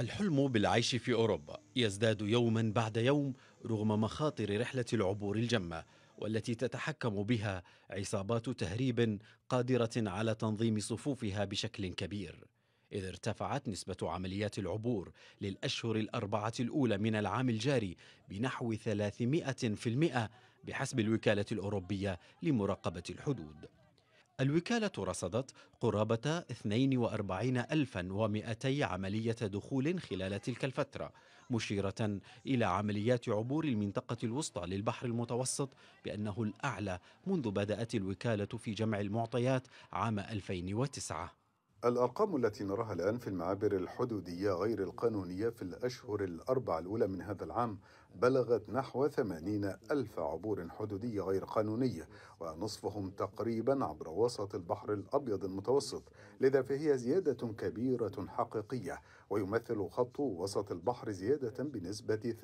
الحلم بالعيش في أوروبا يزداد يوما بعد يوم رغم مخاطر رحلة العبور الجمة والتي تتحكم بها عصابات تهريب قادرة على تنظيم صفوفها بشكل كبير إذ ارتفعت نسبة عمليات العبور للأشهر الأربعة الأولى من العام الجاري بنحو 300% بحسب الوكالة الأوروبية لمراقبة الحدود الوكالة رصدت قرابة 42200 عملية دخول خلال تلك الفترة مشيرة إلى عمليات عبور المنطقة الوسطى للبحر المتوسط بأنه الأعلى منذ بدأت الوكالة في جمع المعطيات عام 2009 الأرقام التي نراها الآن في المعابر الحدودية غير القانونية في الأشهر الأربع الأولى من هذا العام بلغت نحو 80 ألف عبور حدودية غير قانونية ونصفهم تقريبا عبر وسط البحر الأبيض المتوسط لذا فهي زيادة كبيرة حقيقية ويمثل خط وسط البحر زيادة بنسبة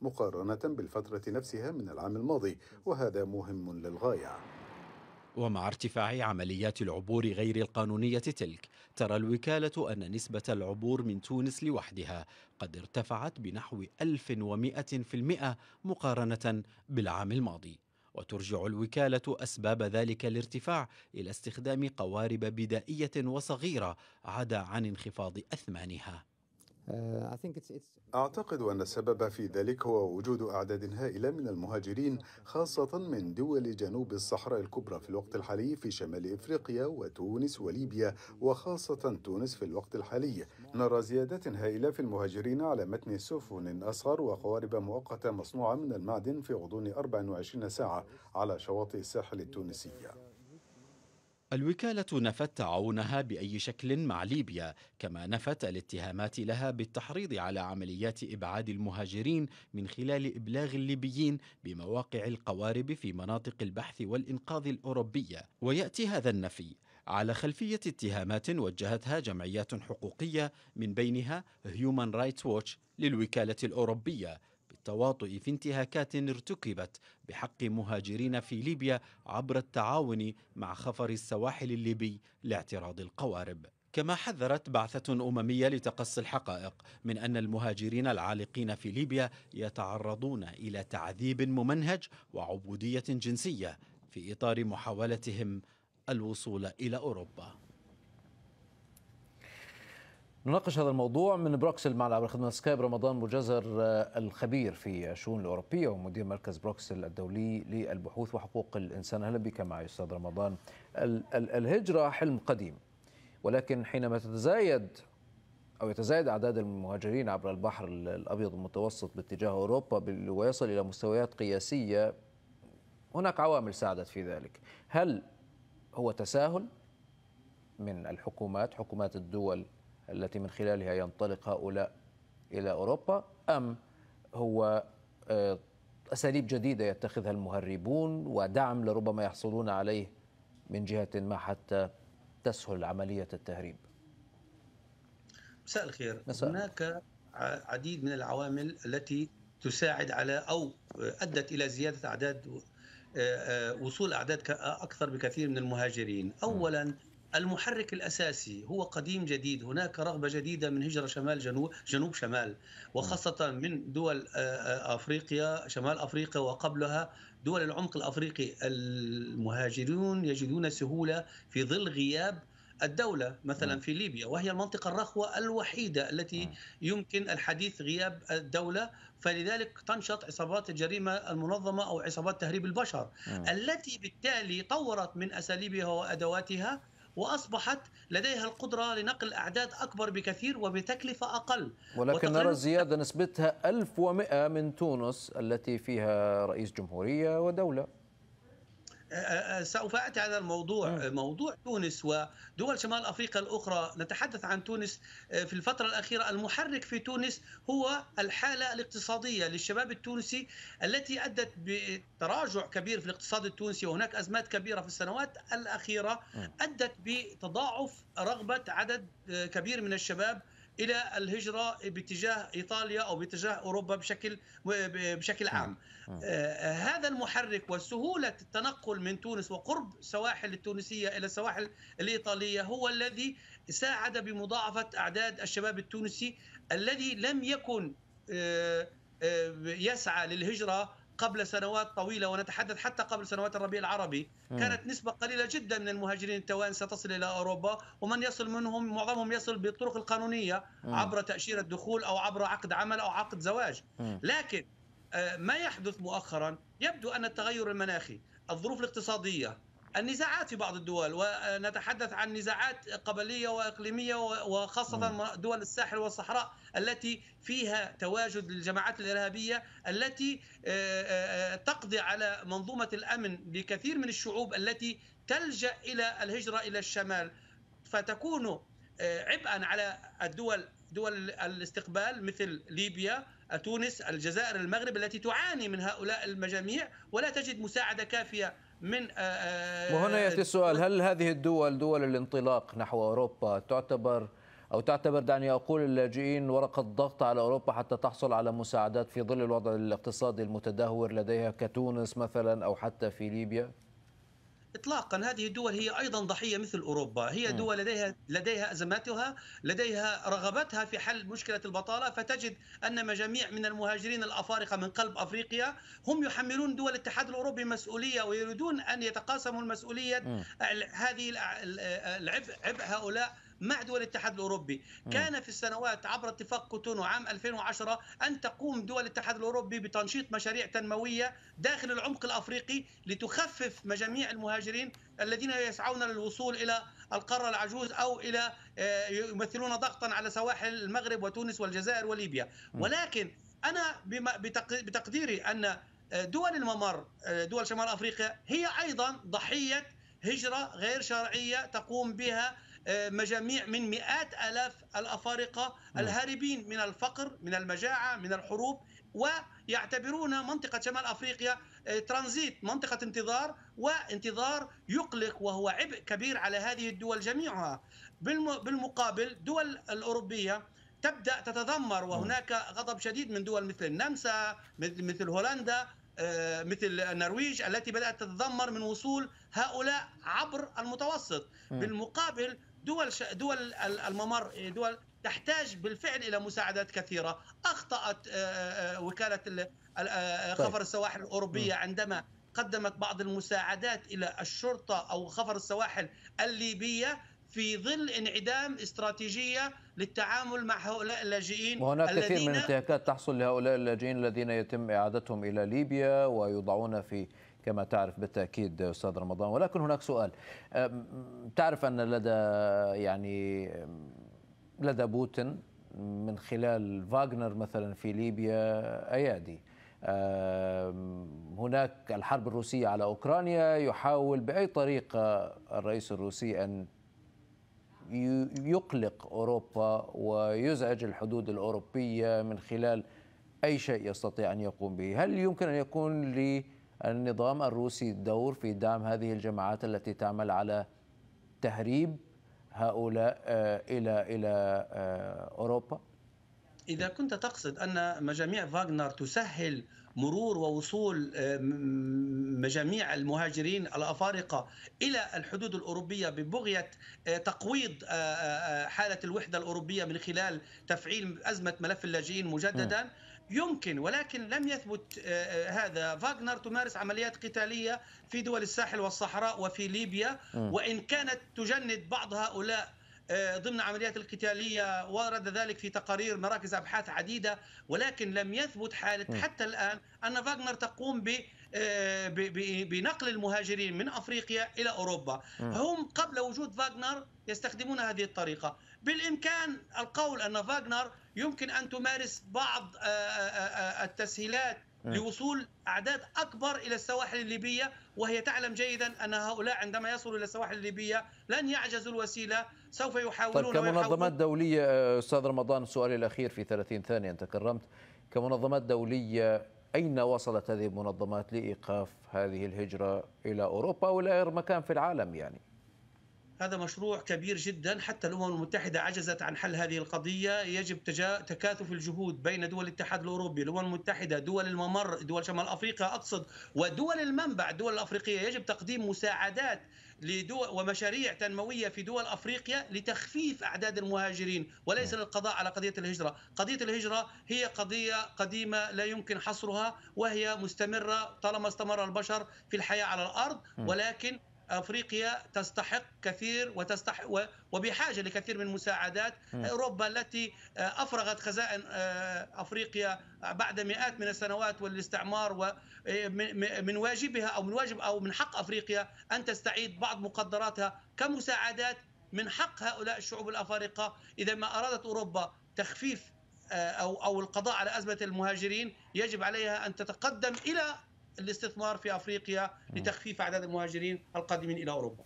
300% مقارنة بالفترة نفسها من العام الماضي وهذا مهم للغاية ومع ارتفاع عمليات العبور غير القانونية تلك ترى الوكالة أن نسبة العبور من تونس لوحدها قد ارتفعت بنحو 1100% مقارنة بالعام الماضي وترجع الوكالة أسباب ذلك الارتفاع إلى استخدام قوارب بدائية وصغيرة عدا عن انخفاض أثمانها أعتقد أن السبب في ذلك هو وجود أعداد هائلة من المهاجرين خاصة من دول جنوب الصحراء الكبرى في الوقت الحالي في شمال إفريقيا وتونس وليبيا وخاصة تونس في الوقت الحالي نرى زيادات هائلة في المهاجرين على متن سفن أصغر وقوارب مؤقتة مصنوعة من المعدن في غضون 24 ساعة على شواطئ الساحل التونسية الوكالة نفت تعاونها بأي شكل مع ليبيا، كما نفت الاتهامات لها بالتحريض على عمليات إبعاد المهاجرين من خلال إبلاغ الليبيين بمواقع القوارب في مناطق البحث والإنقاذ الأوروبية، ويأتي هذا النفي على خلفية اتهامات وجهتها جمعيات حقوقية من بينها هيومان رايتس ووتش للوكالة الأوروبية التواطؤ في انتهاكات ارتكبت بحق مهاجرين في ليبيا عبر التعاون مع خفر السواحل الليبي لاعتراض القوارب كما حذرت بعثة أممية لتقصي الحقائق من أن المهاجرين العالقين في ليبيا يتعرضون إلى تعذيب ممنهج وعبودية جنسية في إطار محاولتهم الوصول إلى أوروبا نناقش هذا الموضوع من بروكسل مع عبر خدمة سكايب رمضان مجزر آه، الخبير في الشؤون الأوروبية ومدير مركز بروكسل الدولي للبحوث وحقوق الإنسان أهلا بك معي أستاذ رمضان الهجرة حلم قديم ولكن حينما تتزايد أو يتزايد أعداد المهاجرين عبر البحر الأبيض المتوسط باتجاه أوروبا ويصل إلى مستويات قياسية هناك عوامل ساعدت في ذلك هل هو تساهل من الحكومات حكومات الدول التي من خلالها ينطلق هؤلاء إلى أوروبا أم هو آه، أساليب جديدة يتخذها المهربون ودعم لربما يحصلون عليه من جهة ما حتى تسهل عملية التهريب مساء الخير مساء هناك عديد من العوامل التي تساعد على أو أدت إلى زيادة أعداد آه، آه، وصول أعداد أكثر بكثير من المهاجرين أولا المحرك الأساسي هو قديم جديد هناك رغبة جديدة من هجرة شمال جنوب جنوب شمال وخاصة من دول آه، آه، أفريقيا شمال أفريقيا وقبلها دول العمق الأفريقي المهاجرون يجدون سهولة في ظل غياب الدولة مثلا نعم. في ليبيا وهي المنطقة الرخوة الوحيدة التي نعم. يمكن الحديث غياب الدولة فلذلك تنشط عصابات الجريمة المنظمة أو عصابات تهريب البشر نعم. التي بالتالي طورت من أساليبها وأدواتها واصبحت لديها القدره لنقل اعداد اكبر بكثير وبتكلفه اقل ولكن نرى الزياده نسبتها 1100 من تونس التي فيها رئيس جمهوريه ودوله سوف اتي على الموضوع نعم. موضوع تونس ودول شمال افريقيا الاخرى نتحدث عن تونس آه، في الفتره الاخيره المحرك في تونس هو الحاله الاقتصاديه للشباب التونسي التي ادت بتراجع كبير في الاقتصاد التونسي وهناك ازمات كبيره في السنوات الاخيره نعم. ادت بتضاعف رغبه عدد آه، كبير من الشباب الى الهجره باتجاه ايطاليا او باتجاه اوروبا بشكل بشكل نعم. عام. آه هذا المحرك وسهوله التنقل من تونس وقرب السواحل التونسيه الى السواحل الايطاليه هو الذي ساعد بمضاعفه اعداد الشباب التونسي الذي لم يكن آه, آه، يسعى للهجره قبل سنوات طويله ونتحدث حتى قبل سنوات الربيع العربي كانت نسبه قليله جدا من المهاجرين التوانسه تصل الى اوروبا ومن يصل منهم معظمهم يصل بالطرق القانونيه عبر تاشيره دخول او عبر عقد عمل او عقد زواج لكن آه، ما يحدث مؤخرا يبدو ان التغير المناخي الظروف الاقتصاديه النزاعات في بعض الدول ونتحدث عن نزاعات قبليه واقليميه وخاصه دول الساحل والصحراء التي فيها تواجد الجماعات الارهابيه التي آه، آه، تقضي على منظومه الامن لكثير من الشعوب التي تلجا الى الهجره الى الشمال فتكون آه، عبئا على الدول دول الاستقبال مثل ليبيا تونس الجزائر المغرب التي تعاني من هؤلاء المجاميع ولا تجد مساعده كافيه من آه، آه، وهنا ياتي السؤال هل هذه الدول دول الانطلاق نحو اوروبا تعتبر او تعتبر دعني اقول اللاجئين ورقه ضغط على اوروبا حتى تحصل على مساعدات في ظل الوضع الاقتصادي المتدهور لديها كتونس مثلا او حتى في ليبيا؟ اطلاقا هذه الدول هي ايضا ضحيه مثل اوروبا، هي دول لديها لديها ازماتها، لديها رغبتها في حل مشكله البطاله، فتجد ان مجاميع من المهاجرين الافارقه من قلب افريقيا هم يحملون دول الاتحاد الاوروبي مسؤوليه ويريدون ان يتقاسموا المسؤوليه هذه العبء عبء هؤلاء مع دول الاتحاد الاوروبي كان في السنوات عبر اتفاق كوتونو عام 2010 ان تقوم دول الاتحاد الاوروبي بتنشيط مشاريع تنمويه داخل العمق الافريقي لتخفف مجاميع المهاجرين الذين يسعون للوصول الى القاره العجوز او الى آه، يمثلون ضغطا على سواحل المغرب وتونس والجزائر وليبيا ولكن انا بتقديري ان آه، دول الممر آه، دول شمال افريقيا هي ايضا ضحيه هجره غير شرعيه تقوم بها آه، مجاميع من مئات آلاف الأفارقة نعم. الهاربين من الفقر من المجاعة من الحروب ويعتبرون منطقة شمال أفريقيا آه، ترانزيت منطقة انتظار وانتظار يقلق وهو عبء كبير على هذه الدول جميعها بالمقابل دول الأوروبية تبدأ تتذمر وهناك غضب شديد من دول مثل النمسا مثل هولندا آه، مثل النرويج التي بدأت تتذمر من وصول هؤلاء عبر المتوسط نعم. بالمقابل دول ش... دول الممر إيه، دول تحتاج بالفعل الى مساعدات كثيره اخطات آه، آه، آه، وكاله طيب. خفر السواحل الاوروبيه عندما قدمت بعض المساعدات الى الشرطه او خفر السواحل الليبيه في ظل انعدام استراتيجيه للتعامل مع هؤلاء اللاجئين وهناك الذين كثير من الانتهاكات تحصل لهؤلاء اللاجئين الذين يتم اعادتهم الى ليبيا ويوضعون في كما تعرف بالتاكيد استاذ رمضان ولكن هناك سؤال تعرف ان لدى يعني لدى بوتين من خلال فاغنر مثلا في ليبيا ايادي هناك الحرب الروسيه على اوكرانيا يحاول باي طريقه الرئيس الروسي ان يقلق اوروبا ويزعج الحدود الاوروبيه من خلال اي شيء يستطيع ان يقوم به، هل يمكن ان يكون النظام الروسي دور في دعم هذه الجماعات التي تعمل على تهريب هؤلاء آه، الى الى آه، اوروبا؟ إذا كنت تقصد أن مجاميع فاغنر تسهل مرور ووصول آه، مجاميع المهاجرين الأفارقة إلى الحدود الأوروبية ببغية تقويض حالة الوحدة الأوروبية من خلال تفعيل أزمة ملف اللاجئين مجددا يمكن ولكن لم يثبت آه، آه، هذا فاغنر تمارس عمليات قتالية في دول الساحل والصحراء وفي ليبيا وإن كانت تجند بعض هؤلاء آه، ضمن عمليات القتالية ورد ذلك في تقارير مراكز أبحاث عديدة ولكن لم يثبت حالة حتى الآن أن فاغنر تقوم آه، ب بنقل المهاجرين من افريقيا الى اوروبا هم قبل وجود فاغنر يستخدمون هذه الطريقه بالامكان القول ان فاغنر يمكن ان تمارس بعض آه، التسهيلات لوصول اعداد اكبر الى السواحل الليبيه وهي تعلم جيدا ان هؤلاء عندما يصلوا الى السواحل الليبيه لن يعجزوا الوسيله سوف يحاولون طيب كمنظمات دوليه آه، استاذ رمضان سؤالي الاخير في 30 ثانيه انت كرمت كمنظمات دوليه اين وصلت هذه المنظمات لايقاف هذه الهجره الى اوروبا ولا غير مكان في العالم يعني؟ هذا مشروع كبير جدا حتى الامم المتحده عجزت عن حل هذه القضيه يجب تجا... تكاثف الجهود بين دول الاتحاد الاوروبي الامم المتحده دول الممر دول شمال افريقيا اقصد ودول المنبع الدول الافريقيه يجب تقديم مساعدات لدول ومشاريع تنمويه في دول افريقيا لتخفيف اعداد المهاجرين وليس للقضاء على قضيه الهجره، قضيه الهجره هي قضيه قديمه لا يمكن حصرها وهي مستمره طالما استمر البشر في الحياه على الارض ولكن افريقيا تستحق كثير وتستحق وبحاجه لكثير من المساعدات، اوروبا التي آه، افرغت خزائن آه، افريقيا بعد مئات من السنوات والاستعمار ومن آه، واجبها او من واجب او من حق افريقيا ان تستعيد بعض مقدراتها كمساعدات من حق هؤلاء الشعوب الافارقه، اذا ما ارادت اوروبا تخفيف او او القضاء على ازمه المهاجرين يجب عليها ان تتقدم الى الاستثمار في افريقيا لتخفيف اعداد المهاجرين القادمين الى اوروبا.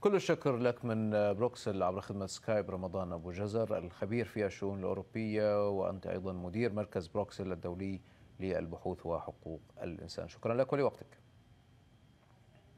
كل الشكر لك من بروكسل عبر خدمة سكايب رمضان أبو جزر الخبير في الشؤون الأوروبية وأنت أيضا مدير مركز بروكسل الدولي للبحوث وحقوق الإنسان شكرا لك ولوقتك